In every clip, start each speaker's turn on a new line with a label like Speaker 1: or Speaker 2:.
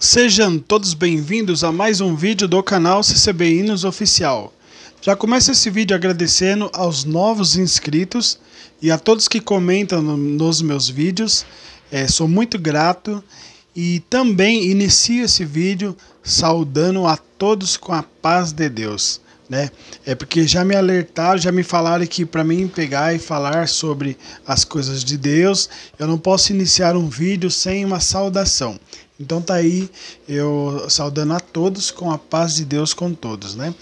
Speaker 1: Sejam todos bem-vindos a mais um vídeo do canal CCB Oficial. Já começo esse vídeo agradecendo aos novos inscritos e a todos que comentam nos meus vídeos. É, sou muito grato e também inicio esse vídeo saudando a todos com a paz de Deus. Né? É porque já me alertaram, já me falaram que para mim pegar e falar sobre as coisas de Deus, eu não posso iniciar um vídeo sem uma saudação. Então tá aí eu saudando a todos com a paz de Deus com todos, né?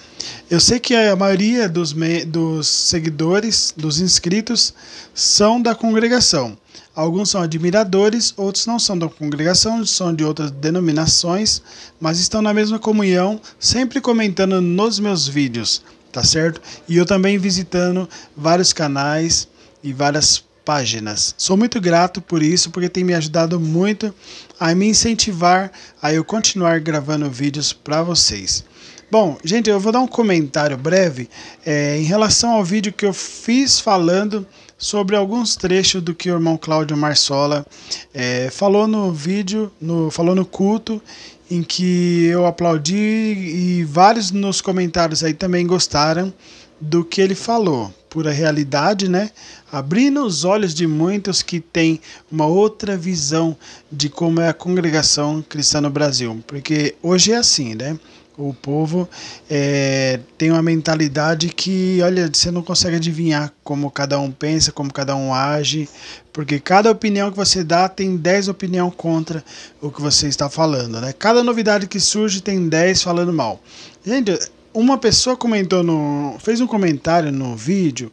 Speaker 1: Eu sei que a maioria dos, dos seguidores, dos inscritos, são da congregação. Alguns são admiradores, outros não são da congregação, são de outras denominações, mas estão na mesma comunhão, sempre comentando nos meus vídeos, tá certo? E eu também visitando vários canais e várias páginas. Sou muito grato por isso, porque tem me ajudado muito a me incentivar a eu continuar gravando vídeos para vocês. Bom, gente, eu vou dar um comentário breve é, em relação ao vídeo que eu fiz falando sobre alguns trechos do que o irmão Cláudio Marsola é, falou no vídeo, no, falou no culto, em que eu aplaudi e vários nos comentários aí também gostaram do que ele falou, pura realidade, né? Abrindo os olhos de muitos que têm uma outra visão de como é a congregação cristã no Brasil, porque hoje é assim, né? O povo é, tem uma mentalidade que, olha, você não consegue adivinhar como cada um pensa, como cada um age, porque cada opinião que você dá tem 10 opiniões contra o que você está falando, né? Cada novidade que surge tem 10 falando mal. Gente, uma pessoa comentou no. fez um comentário no vídeo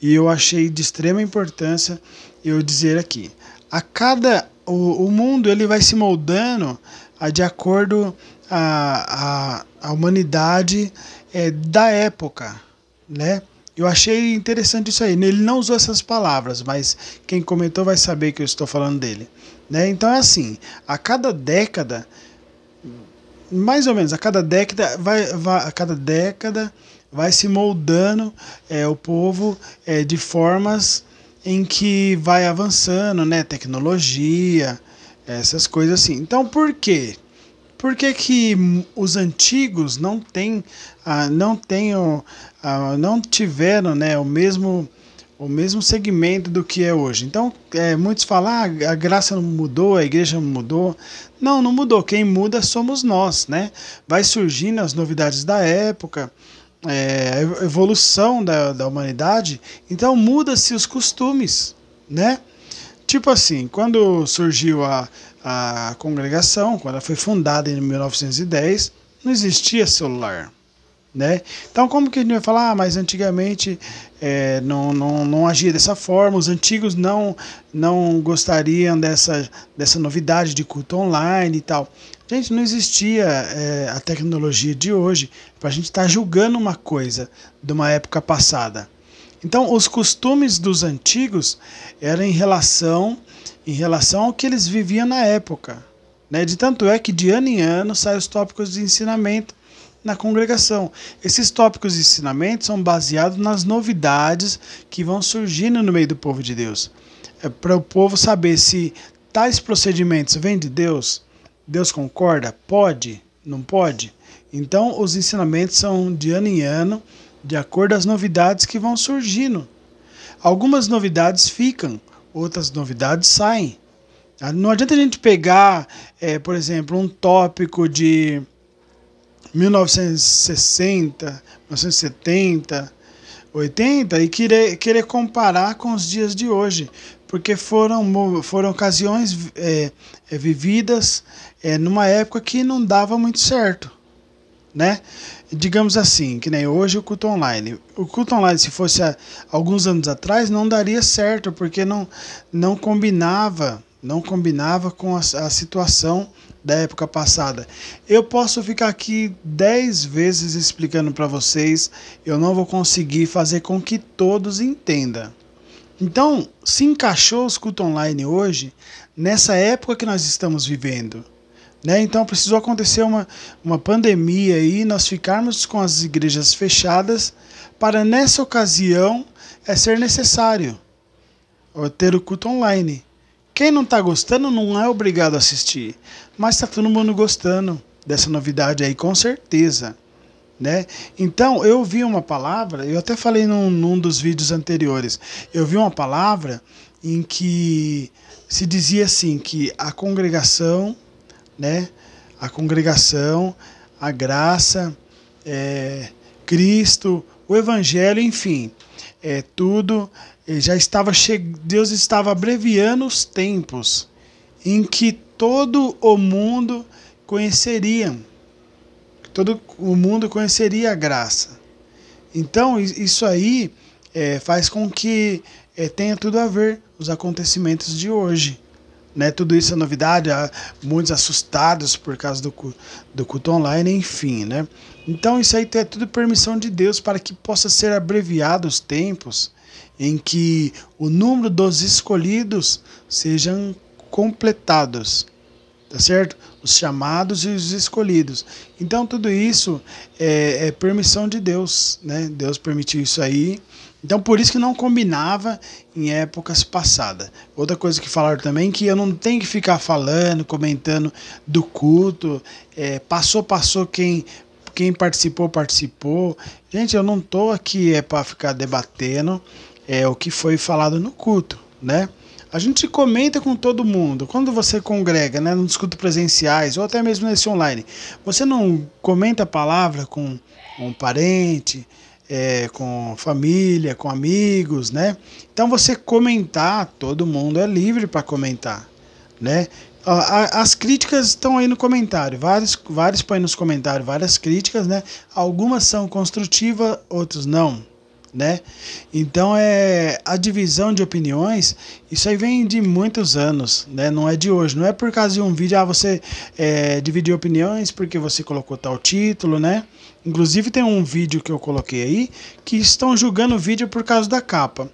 Speaker 1: e eu achei de extrema importância eu dizer aqui. A cada. O, o mundo ele vai se moldando a, ah, de acordo a, a, a humanidade é, da época, né? Eu achei interessante isso aí. Ele não usou essas palavras, mas quem comentou vai saber que eu estou falando dele. Né? Então é assim: a cada década mais ou menos a cada década vai, vai a cada década vai se moldando é, o povo é, de formas em que vai avançando, né? Tecnologia, essas coisas assim. Então, por quê? Por que, que os antigos não têm, ah, não tenham, ah, não tiveram, né, o mesmo o mesmo segmento do que é hoje. Então, é, muitos falam, ah, a graça não mudou, a igreja não mudou. Não, não mudou. Quem muda somos nós, né? Vai surgindo as novidades da época, é, a evolução da, da humanidade. Então, muda-se os costumes, né? Tipo assim, quando surgiu a, a congregação, quando ela foi fundada em 1910, não existia celular né? Então, como que a gente vai falar? Ah, mas antigamente é, não, não, não agia dessa forma, os antigos não não gostariam dessa, dessa novidade de culto online e tal. Gente, não existia é, a tecnologia de hoje para a gente estar tá julgando uma coisa de uma época passada. Então, os costumes dos antigos eram em relação em relação ao que eles viviam na época. Né? De tanto é que de ano em ano saem os tópicos de ensinamento na congregação. Esses tópicos de ensinamento são baseados nas novidades que vão surgindo no meio do povo de Deus. É para o povo saber se tais procedimentos vêm de Deus, Deus concorda? Pode? Não pode? Então, os ensinamentos são de ano em ano, de acordo às novidades que vão surgindo. Algumas novidades ficam, outras novidades saem. Ah, não adianta a gente pegar, é, por exemplo, um tópico de 1960, 1970, 80 e querer, querer comparar com os dias de hoje, porque foram, foram ocasiões é, é, vividas é, numa época que não dava muito certo. Né? Digamos assim, que nem hoje o culto online. O culto online, se fosse há alguns anos atrás, não daria certo, porque não, não combinava, não combinava com a, a situação da época passada. Eu posso ficar aqui 10 vezes explicando para vocês, eu não vou conseguir fazer com que todos entendam. Então, se encaixou os culto online hoje nessa época que nós estamos vivendo. Né? Então precisou acontecer uma, uma pandemia e nós ficarmos com as igrejas fechadas para nessa ocasião é ser necessário ter o culto online. Quem não está gostando não é obrigado a assistir, mas está todo mundo gostando dessa novidade aí, com certeza. Né? Então, eu vi uma palavra, eu até falei num, num dos vídeos anteriores, eu vi uma palavra em que se dizia assim que a congregação, né, a congregação, a graça, é, Cristo, o Evangelho, enfim, é tudo ele já estava che... Deus estava abreviando os tempos em que todo o mundo conheceria, todo o mundo conheceria a graça. Então isso aí é, faz com que é, tenha tudo a ver os acontecimentos de hoje né? Tudo isso é novidade, muitos assustados por causa do, do culto online, enfim, né? Então isso aí é tudo permissão de Deus para que possa ser abreviado os tempos em que o número dos escolhidos sejam completados tá certo? Os chamados e os escolhidos. Então tudo isso é, é, permissão de Deus, né? Deus permitiu isso aí. Então por isso que não combinava em épocas passadas. Outra coisa que falaram também que eu não tenho que ficar falando, comentando do culto. É, passou, passou quem quem participou participou. Gente, eu não tô aqui é para ficar debatendo é, o que foi falado no culto, né? A gente comenta com todo mundo. Quando você congrega, né, nos cultos presenciais ou até mesmo nesse online, você não comenta a palavra com um parente, é, com família, com amigos, né? Então você comentar, todo mundo é livre para comentar, né? As críticas estão aí no comentário, vários, vários põem nos comentários várias críticas, né? Algumas são construtivas, outras não né? Então é a divisão de opiniões, isso aí vem de muitos anos, né? Não é de hoje, não é por causa de um vídeo, ah, você é, dividiu opiniões porque você colocou tal título, né? Inclusive tem um vídeo que eu coloquei aí que estão julgando o vídeo por causa da capa.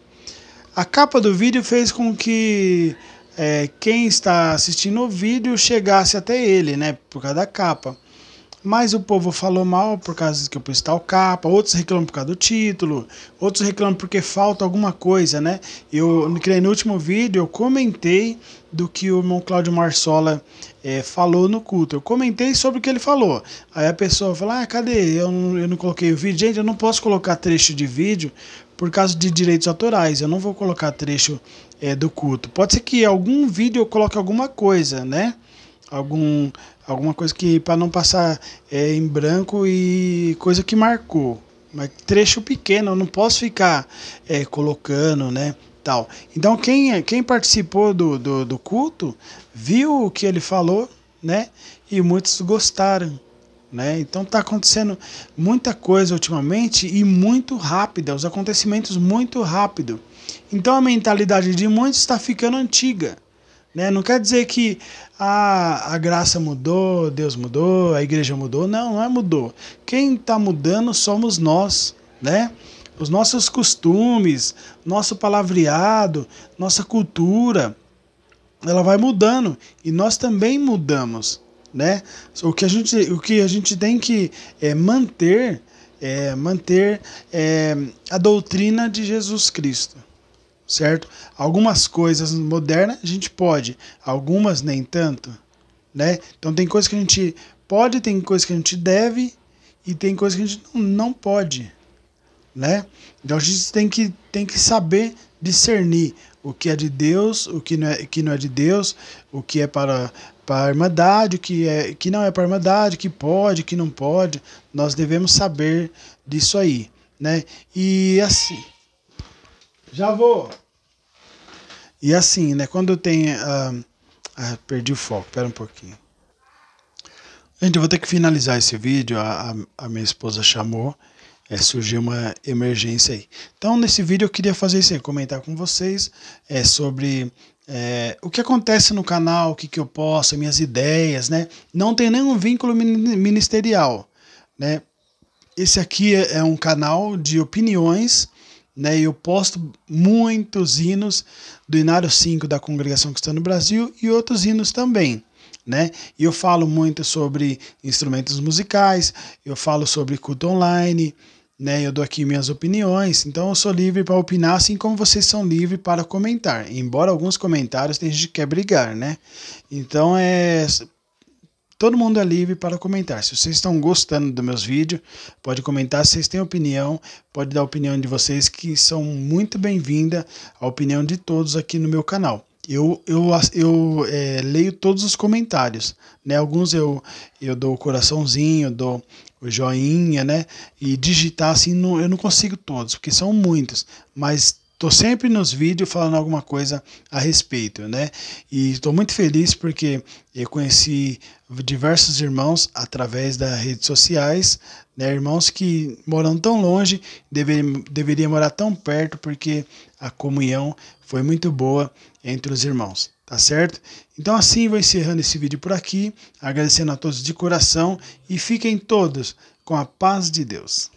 Speaker 1: A capa do vídeo fez com que é, quem está assistindo o vídeo chegasse até ele, né? Por causa da capa mas o povo falou mal por causa que eu pus tal capa, outros reclamam por causa do título, outros reclamam porque falta alguma coisa, né? Eu, criei no último vídeo, eu comentei do que o irmão Cláudio Marsola é, falou no culto. Eu comentei sobre o que ele falou. Aí a pessoa falou, ah, cadê? Eu não, eu não coloquei o vídeo. Gente, eu não posso colocar trecho de vídeo por causa de direitos autorais. Eu não vou colocar trecho é, do culto. Pode ser que algum vídeo eu coloque alguma coisa, né? Algum Alguma coisa que para não passar é, em branco e coisa que marcou. Mas trecho pequeno, eu não posso ficar é, colocando, né? Tal. Então quem, quem participou do, do, do culto viu o que ele falou, né? E muitos gostaram. Né? Então está acontecendo muita coisa ultimamente e muito rápida, os acontecimentos muito rápido. Então a mentalidade de muitos está ficando antiga. Né? Não quer dizer que a, ah, a graça mudou, Deus mudou, a igreja mudou. Não, não é mudou. Quem está mudando somos nós, né? Os nossos costumes, nosso palavreado, nossa cultura, ela vai mudando e nós também mudamos, né? O que a gente, o que a gente tem que é, manter é manter é, a doutrina de Jesus Cristo certo? Algumas coisas modernas a gente pode, algumas nem tanto, né? Então tem coisas que a gente pode, tem coisas que a gente deve e tem coisas que a gente não pode, né? Então a gente tem que, tem que saber discernir o que é de Deus, o que não é, que não é de Deus, o que é para, para a irmandade, o que, é, que não é para a irmandade, que pode, que não pode. Nós devemos saber disso aí, né? E assim já vou. E assim, né? Quando tem. Ah, ah, perdi o foco, pera um pouquinho. Gente, eu vou ter que finalizar esse vídeo. A, a, a minha esposa chamou. É, surgiu uma emergência aí. Então, nesse vídeo eu queria fazer isso aí, comentar com vocês é, sobre é, o que acontece no canal, o que, que eu posso, minhas ideias, né? Não tem nenhum vínculo ministerial, né? Esse aqui é, é um canal de opiniões né, eu posto muitos hinos do Inário 5 da Congregação Cristã no Brasil e outros hinos também. Né? E eu falo muito sobre instrumentos musicais, eu falo sobre culto online, né? eu dou aqui minhas opiniões, então eu sou livre para opinar, assim como vocês são livres para comentar, embora alguns comentários tenham que quer brigar. Né? Então é Todo mundo é livre para comentar. Se vocês estão gostando dos meus vídeos, pode comentar. Se vocês têm opinião, pode dar a opinião de vocês, que são muito bem-vinda a opinião de todos aqui no meu canal. Eu, eu, eu é, leio todos os comentários, né? Alguns eu, eu dou o coraçãozinho, dou o joinha, né? E digitar assim, não, eu não consigo todos, porque são muitos. Mas Tô sempre nos vídeos falando alguma coisa a respeito, né? E estou muito feliz porque eu conheci diversos irmãos através das redes sociais, né? Irmãos que moram tão longe, deveriam, deveriam morar tão perto, porque a comunhão foi muito boa entre os irmãos, tá certo? Então assim vou encerrando esse vídeo por aqui, agradecendo a todos de coração e fiquem todos com a paz de Deus.